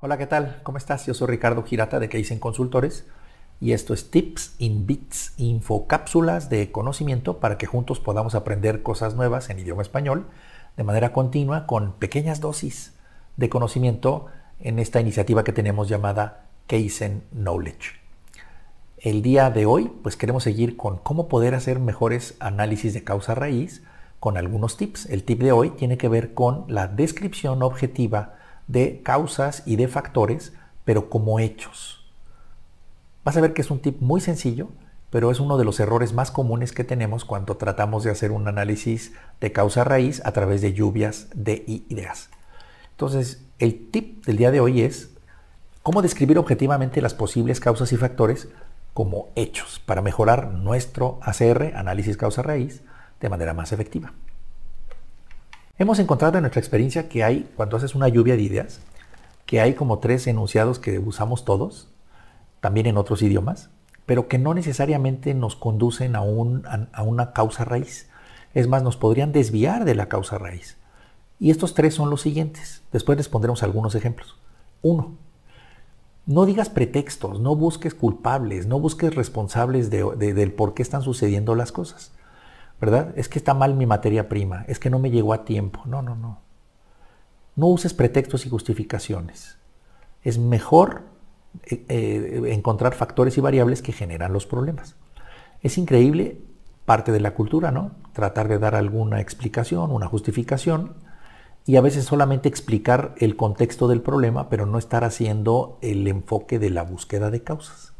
Hola, ¿qué tal? ¿Cómo estás? Yo soy Ricardo Girata de Keisen Consultores y esto es Tips in Bits, infocápsulas de conocimiento para que juntos podamos aprender cosas nuevas en idioma español de manera continua con pequeñas dosis de conocimiento en esta iniciativa que tenemos llamada kisen Knowledge. El día de hoy, pues queremos seguir con cómo poder hacer mejores análisis de causa raíz con algunos tips. El tip de hoy tiene que ver con la descripción objetiva de causas y de factores, pero como hechos. Vas a ver que es un tip muy sencillo, pero es uno de los errores más comunes que tenemos cuando tratamos de hacer un análisis de causa-raíz a través de lluvias de ideas. Entonces, el tip del día de hoy es cómo describir objetivamente las posibles causas y factores como hechos para mejorar nuestro ACR, análisis causa-raíz, de manera más efectiva. Hemos encontrado en nuestra experiencia que hay, cuando haces una lluvia de ideas, que hay como tres enunciados que usamos todos, también en otros idiomas, pero que no necesariamente nos conducen a, una causa raíz. Es más, nos podrían desviar de la causa raíz. Y estos tres son los siguientes. Después les pondremos algunos ejemplos. Uno, no digas pretextos, no busques culpables, no busques responsables del por qué están sucediendo las cosas. ¿verdad? Es que está mal mi materia prima, es que no me llegó a tiempo. No, no, no. No uses pretextos y justificaciones. Es mejor eh, eh, encontrar factores y variables que generan los problemas. Es increíble, parte de la cultura, ¿no? Tratar de dar alguna explicación, una justificación, y a veces solamente explicar el contexto del problema, pero no estar haciendo el enfoque de la búsqueda de causas.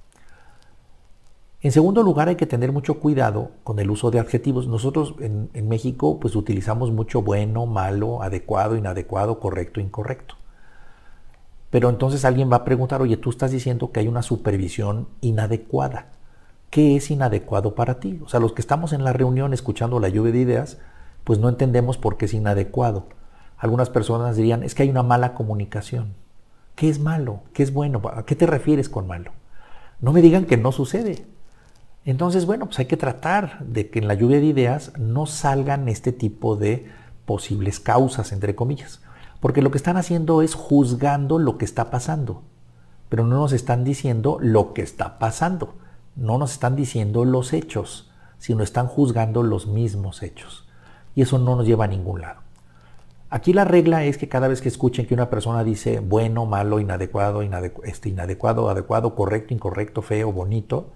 En segundo lugar, hay que tener mucho cuidado con el uso de adjetivos. Nosotros en, México pues utilizamos mucho bueno, malo, adecuado, inadecuado, correcto, incorrecto. Pero entonces alguien va a preguntar, oye, tú estás diciendo que hay una supervisión inadecuada. ¿Qué es inadecuado para ti? O sea, los que estamos en la reunión escuchando la lluvia de ideas, pues no entendemos por qué es inadecuado. Algunas personas dirían, es que hay una mala comunicación. ¿Qué es malo? ¿Qué es bueno? ¿A qué te refieres con malo? No me digan que no sucede. Entonces, bueno, pues hay que tratar de que en la lluvia de ideas no salgan este tipo de posibles causas, entre comillas. Porque lo que están haciendo es juzgando lo que está pasando, pero no nos están diciendo lo que está pasando, no nos están diciendo los hechos, sino están juzgando los mismos hechos. Y eso no nos lleva a ningún lado. Aquí la regla es que cada vez que escuchen que una persona dice bueno, malo, inadecuado, este, inadecuado, adecuado, correcto, incorrecto, feo, bonito,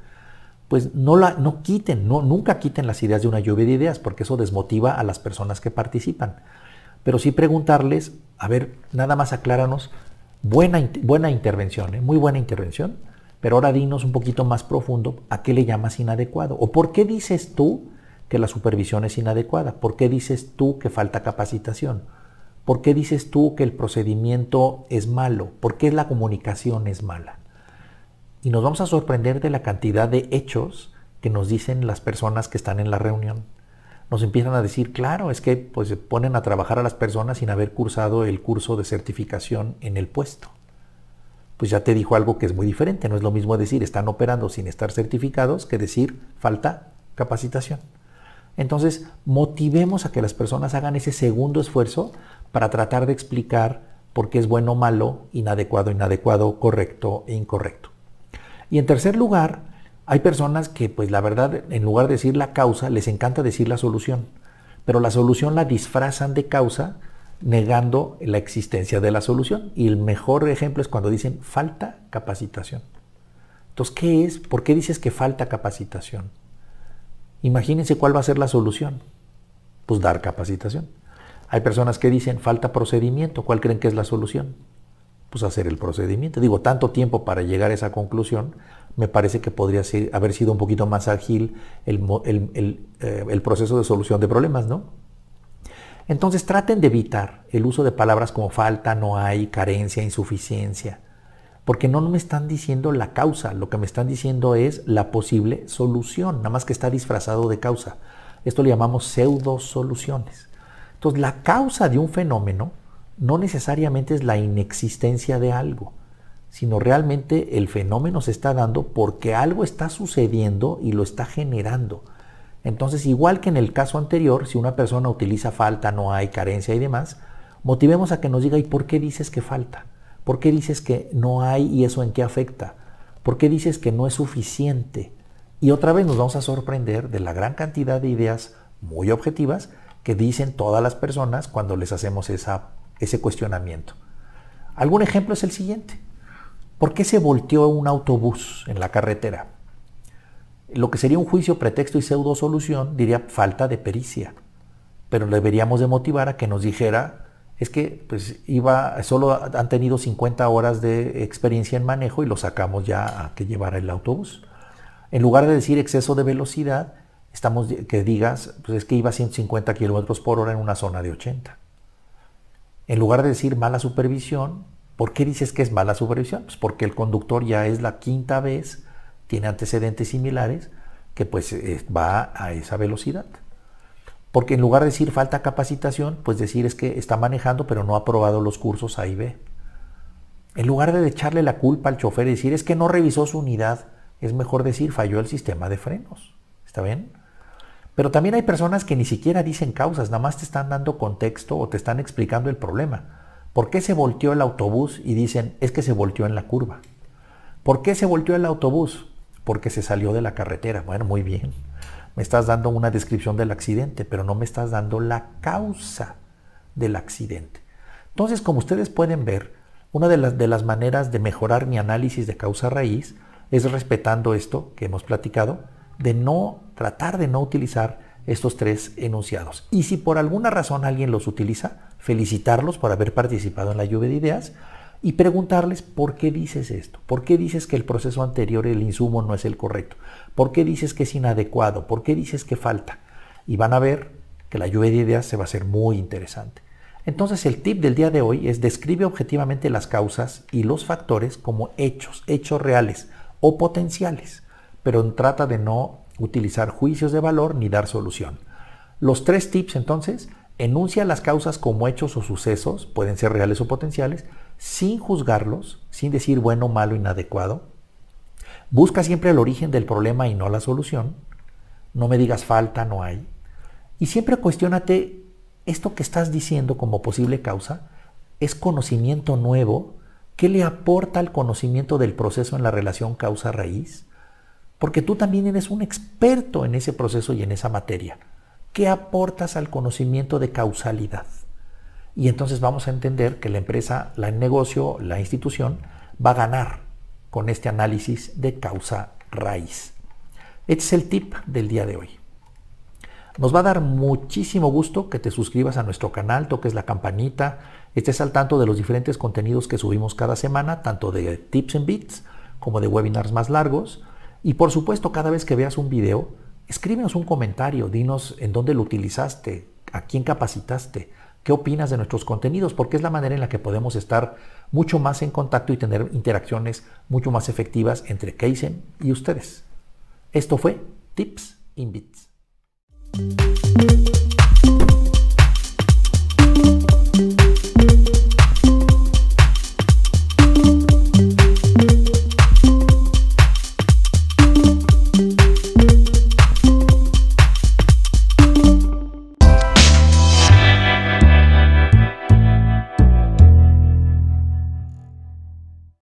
pues no, la, no quiten, nunca quiten las ideas de una lluvia de ideas, porque eso desmotiva a las personas que participan. Pero sí preguntarles, a ver, nada más acláranos, buena, buena intervención, ¿eh? muy buena intervención, pero ahora dinos un poquito más profundo a qué le llamas inadecuado o por qué dices tú que la supervisión es inadecuada, por qué dices tú que falta capacitación, por qué dices tú que el procedimiento es malo, por qué la comunicación es mala y nos vamos a sorprender de la cantidad de hechos que nos dicen las personas que están en la reunión. Nos empiezan a decir, claro, es que pues, se ponen a trabajar a las personas sin haber cursado el curso de certificación en el puesto. Pues ya te dijo algo que es muy diferente. No es lo mismo decir están operando sin estar certificados que decir falta capacitación. Entonces, motivemos a que las personas hagan ese segundo esfuerzo para tratar de explicar por qué es bueno o malo, inadecuado, inadecuado, correcto e incorrecto. Y en tercer lugar, hay personas que, pues la verdad, en lugar de decir la causa, les encanta decir la solución, pero la solución la disfrazan de causa negando la existencia de la solución. Y el mejor ejemplo es cuando dicen falta capacitación. Entonces, ¿qué es? ¿Por qué dices que falta capacitación? Imagínense cuál va a ser la solución. Pues dar capacitación. Hay personas que dicen falta procedimiento. ¿Cuál creen que es la solución? pues hacer el procedimiento. Digo, tanto tiempo para llegar a esa conclusión, me parece que podría haber sido un poquito más ágil eh, el, proceso de solución de problemas, ¿no? Entonces traten de evitar el uso de palabras como falta, no hay, carencia, insuficiencia, porque no me están diciendo la causa, lo que me están diciendo es la posible solución, nada más que está disfrazado de causa. Esto le llamamos pseudo soluciones. Entonces la causa de un fenómeno no necesariamente es la inexistencia de algo, sino realmente el fenómeno se está dando porque algo está sucediendo y lo está generando. Entonces, igual que en el caso anterior, si una persona utiliza falta, no hay carencia y demás, motivemos a que nos diga, ¿y por qué dices que falta? ¿Por qué dices que no hay y eso en qué afecta? ¿Por qué dices que no es suficiente? Y otra vez nos vamos a sorprender de la gran cantidad de ideas muy objetivas que dicen todas las personas cuando les hacemos esa ese cuestionamiento. Algún ejemplo es el siguiente. ¿Por qué se volteó un autobús en la carretera? Lo que sería un juicio, pretexto y pseudo solución diría falta de pericia. Pero deberíamos de motivar a que nos dijera, es que pues iba, solo han tenido 50 horas de experiencia en manejo y lo sacamos ya a que llevara el autobús. En lugar de decir exceso de velocidad, estamos, que digas, pues es que iba a 150 kilómetros por hora en una zona de 80. En lugar de decir mala supervisión, ¿por qué dices que es mala supervisión? Pues porque el conductor ya es la quinta vez, tiene antecedentes similares, que pues eh, va a esa velocidad. Porque en lugar de decir falta capacitación, pues decir es que está manejando pero no ha aprobado los cursos A y B. En lugar de echarle la culpa al chofer y decir es que no revisó su unidad, es mejor decir falló el sistema de frenos. ¿Está bien? Pero también hay personas que ni siquiera dicen causas, nada más te están dando contexto o te están explicando el problema. ¿Por qué se volteó el autobús? Y dicen, es que se volteó en la curva. ¿Por qué se volteó el autobús? Porque se salió de la carretera. Bueno, muy bien. Me estás dando una descripción del accidente, pero no me estás dando la causa del accidente. Entonces, como ustedes pueden ver, una de las, de las maneras de mejorar mi análisis de causa raíz es respetando esto que hemos platicado, de no tratar de no utilizar estos tres enunciados. Y si por alguna razón alguien los utiliza, felicitarlos por haber participado en la lluvia de ideas y preguntarles por qué dices esto, por qué dices que el proceso anterior, el insumo, no es el correcto, por qué dices que es inadecuado, por qué dices que falta. Y van a ver que la lluvia de ideas se va a hacer muy interesante. Entonces el tip del día de hoy es describe objetivamente las causas y los factores como hechos, hechos reales o potenciales pero trata de no utilizar juicios de valor ni dar solución. Los tres tips entonces, enuncia las causas como hechos o sucesos, pueden ser reales o potenciales, sin juzgarlos, sin decir bueno, malo, inadecuado. Busca siempre el origen del problema y no la solución. No me digas falta, no hay. Y siempre cuestionate esto que estás diciendo como posible causa, ¿es conocimiento nuevo? ¿Qué le aporta al conocimiento del proceso en la relación causa-raíz? porque tú también eres un experto en ese proceso y en esa materia. ¿Qué aportas al conocimiento de causalidad? Y entonces vamos a entender que la empresa, la, el negocio, la institución va a ganar con este análisis de causa raíz. Este es el tip del día de hoy. Nos va a dar muchísimo gusto que te suscribas a nuestro canal, toques la campanita, estés al tanto de los diferentes contenidos que subimos cada semana, tanto de tips and bits como de webinars más largos. Y por supuesto, cada vez que veas un video, escríbenos un comentario, dinos en dónde lo utilizaste, a quién capacitaste, qué opinas de nuestros contenidos, porque es la manera en la que podemos estar mucho más en contacto y tener interacciones mucho más efectivas entre Keisen y ustedes. Esto fue Tips in Bits.